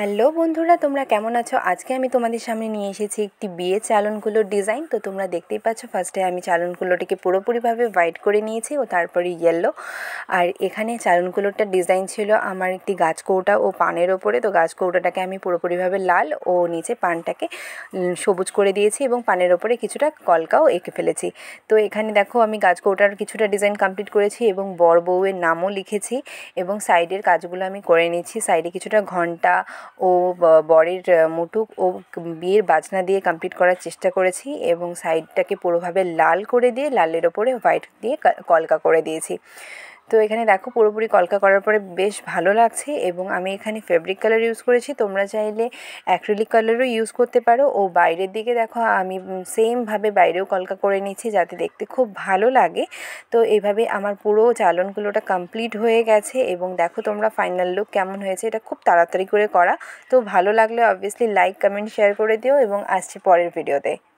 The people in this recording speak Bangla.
হ্যালো বন্ধুরা তোমরা কেমন আছো আজকে আমি তোমাদের সামনে নিয়ে এসেছি একটি বিয়ে চালনগুলোর ডিজাইন তো তোমরা দেখতেই পাচ্ছ ফার্স্টে আমি চালনগুলোটিকে পুরোপুরিভাবে হোয়াইট করে নিয়েছি ও তারপরে ইয়েলো আর এখানে চালনগুলোরটা ডিজাইন ছিল আমার একটি গাছ কৌটা ও পানের ওপরে তো গাছ কৌটাটাকে আমি পুরোপুরিভাবে লাল ও নিচে পানটাকে সবুজ করে দিয়েছি এবং পানের ওপরে কিছুটা কলকাও এঁকে ফেলেছি তো এখানে দেখো আমি গাছ কৌটার কিছুটা ডিজাইন কমপ্লিট করেছি এবং বর বউয়ের নামও লিখেছি এবং সাইডের কাজগুলো আমি করে নিয়েছি সাইডে কিছুটা ঘন্টা ও বরের মুটুক ও বিয়ের বাজনা দিয়ে কমপ্লিট করার চেষ্টা করেছি এবং সাইডটাকে পুরোভাবে লাল করে দিয়ে লালের ওপরে হোয়াইট দিয়ে কলকা করে দিয়েছি তো এখানে দেখো পুরোপুরি কলকা করার পরে বেশ ভালো লাগছে এবং আমি এখানে ফেব্রিক কালার ইউজ করেছি তোমরা চাইলে অ্যাক্রিলিক কালারও ইউজ করতে পারো ও বাইরের দিকে দেখো আমি সেমভাবে বাইরেও কলকা করে নিচ্ছি যাতে দেখতে খুব ভালো লাগে তো এভাবে আমার পুরো চালনগুলোটা কমপ্লিট হয়ে গেছে এবং দেখো তোমরা ফাইনাল লুক কেমন হয়েছে এটা খুব তাড়াতাড়ি করে করা তো ভালো লাগলে অবভিয়াসলি লাইক কমেন্ট শেয়ার করে দিও এবং আসছি পরের ভিডিওতে